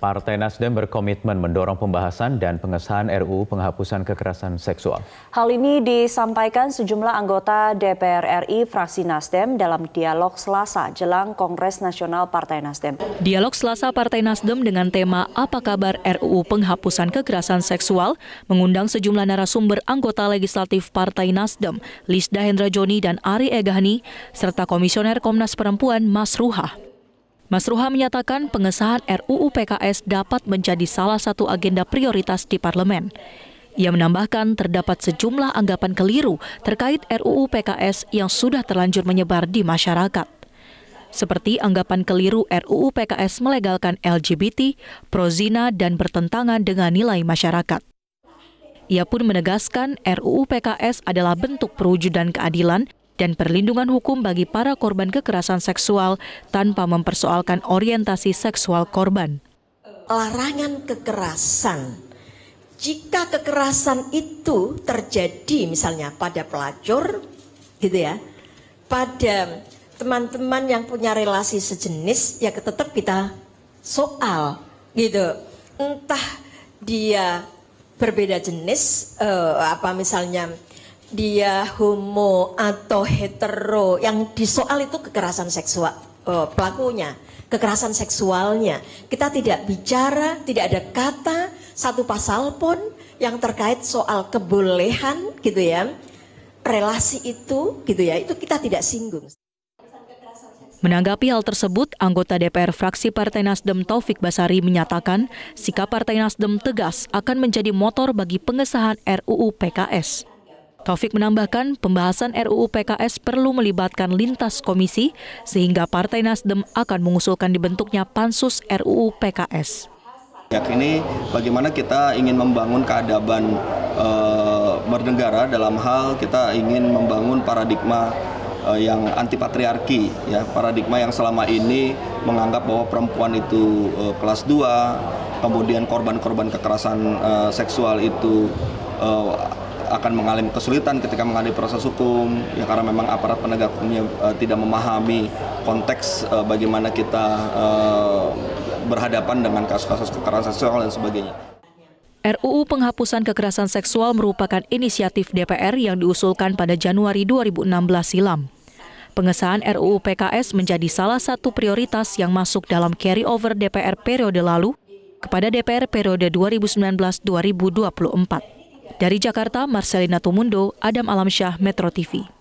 Partai Nasdem berkomitmen mendorong pembahasan dan pengesahan RUU penghapusan kekerasan seksual. Hal ini disampaikan sejumlah anggota DPR RI fraksi Nasdem dalam dialog Selasa jelang Kongres Nasional Partai Nasdem. Dialog Selasa Partai Nasdem dengan tema Apa Kabar RUU Penghapusan Kekerasan Seksual mengundang sejumlah narasumber anggota legislatif Partai Nasdem, Lisda Hendra Joni dan Ari Egahni, serta Komisioner Komnas Perempuan Mas Ruha. Mas Ruha menyatakan pengesahan RUU PKS dapat menjadi salah satu agenda prioritas di parlemen. Ia menambahkan terdapat sejumlah anggapan keliru terkait RUU PKS yang sudah terlanjur menyebar di masyarakat. Seperti anggapan keliru RUU PKS melegalkan LGBT, prozina, dan bertentangan dengan nilai masyarakat. Ia pun menegaskan RUU PKS adalah bentuk perwujudan keadilan dan perlindungan hukum bagi para korban kekerasan seksual tanpa mempersoalkan orientasi seksual korban. Larangan kekerasan. Jika kekerasan itu terjadi misalnya pada pelacur gitu ya, pada teman-teman yang punya relasi sejenis ya tetap kita soal gitu. Entah dia berbeda jenis uh, apa misalnya dia homo atau hetero yang disoal itu kekerasan seksual oh, pelakunya kekerasan seksualnya kita tidak bicara tidak ada kata satu pasal pun yang terkait soal kebolehan gitu ya relasi itu gitu ya itu kita tidak singgung Menanggapi hal tersebut, anggota DPR fraksi Partai Nasdem Taufik Basari menyatakan sikap Partai Nasdem tegas akan menjadi motor bagi pengesahan RUU PKS. Taufik menambahkan pembahasan RUU PKS perlu melibatkan lintas komisi sehingga Partai Nasdem akan mengusulkan dibentuknya pansus RUU PKS. Ini bagaimana kita ingin membangun keadaban e, bernegara dalam hal kita ingin membangun paradigma e, yang anti patriarki ya paradigma yang selama ini menganggap bahwa perempuan itu e, kelas 2 kemudian korban-korban kekerasan e, seksual itu akan mengalami kesulitan ketika mengalami proses hukum ya karena memang aparat penegak hukumnya uh, tidak memahami konteks uh, bagaimana kita uh, berhadapan dengan kasus-kasus kekerasan seksual dan sebagainya. RUU penghapusan kekerasan seksual merupakan inisiatif DPR yang diusulkan pada Januari 2016 silam. Pengesahan RUU PKS menjadi salah satu prioritas yang masuk dalam carry over DPR periode lalu kepada DPR periode 2019-2024. Dari Jakarta, Marcelina Tumundo, Adam Alamsyah, Metro TV.